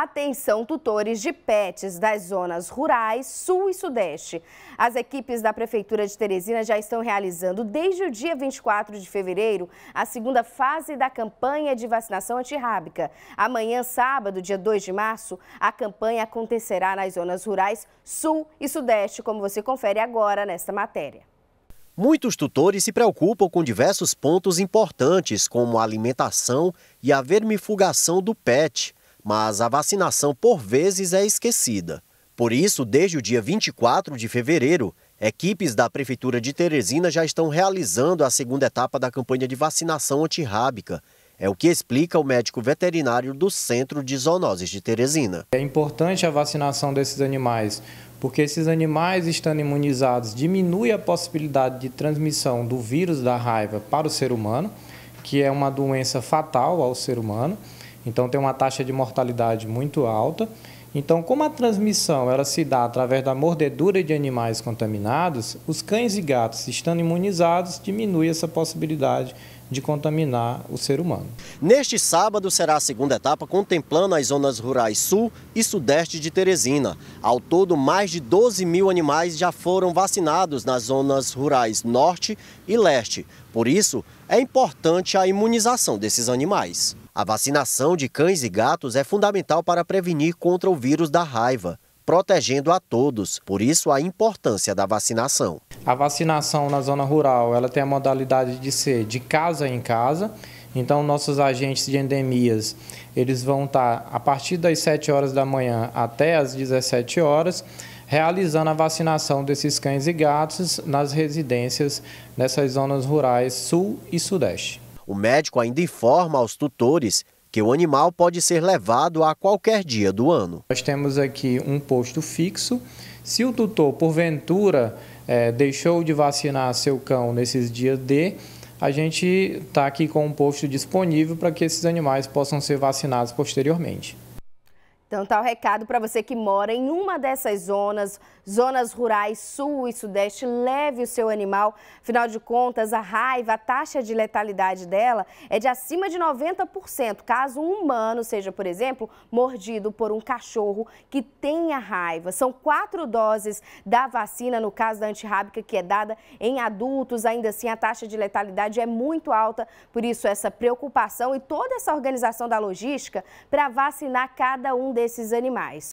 Atenção, tutores de pets das zonas rurais, sul e sudeste. As equipes da Prefeitura de Teresina já estão realizando, desde o dia 24 de fevereiro, a segunda fase da campanha de vacinação antirrábica. Amanhã, sábado, dia 2 de março, a campanha acontecerá nas zonas rurais sul e sudeste, como você confere agora nesta matéria. Muitos tutores se preocupam com diversos pontos importantes, como a alimentação e a vermifugação do pet mas a vacinação por vezes é esquecida. Por isso, desde o dia 24 de fevereiro, equipes da Prefeitura de Teresina já estão realizando a segunda etapa da campanha de vacinação antirrábica. É o que explica o médico veterinário do Centro de Zoonoses de Teresina. É importante a vacinação desses animais, porque esses animais estando imunizados diminui a possibilidade de transmissão do vírus da raiva para o ser humano, que é uma doença fatal ao ser humano. Então tem uma taxa de mortalidade muito alta. Então, como a transmissão ela se dá através da mordedura de animais contaminados, os cães e gatos, estando imunizados, diminui essa possibilidade de contaminar o ser humano. Neste sábado será a segunda etapa contemplando as zonas rurais sul e sudeste de Teresina. Ao todo, mais de 12 mil animais já foram vacinados nas zonas rurais norte e leste. Por isso, é importante a imunização desses animais. A vacinação de cães e gatos é fundamental para prevenir contra o vírus da raiva, protegendo a todos. Por isso, a importância da vacinação. A vacinação na zona rural ela tem a modalidade de ser de casa em casa. Então, nossos agentes de endemias, eles vão estar tá a partir das 7 horas da manhã até as 17 horas, realizando a vacinação desses cães e gatos nas residências nessas zonas rurais sul e sudeste. O médico ainda informa aos tutores que o animal pode ser levado a qualquer dia do ano. Nós temos aqui um posto fixo. Se o tutor, porventura, é, deixou de vacinar seu cão nesses dias D, a gente está aqui com um posto disponível para que esses animais possam ser vacinados posteriormente. Então tá o recado para você que mora em uma dessas zonas, zonas rurais sul e sudeste, leve o seu animal. Afinal de contas, a raiva, a taxa de letalidade dela é de acima de 90%, caso um humano seja, por exemplo, mordido por um cachorro que tenha raiva. São quatro doses da vacina, no caso da antirrábica, que é dada em adultos. Ainda assim, a taxa de letalidade é muito alta, por isso essa preocupação e toda essa organização da logística para vacinar cada um deles desses animais.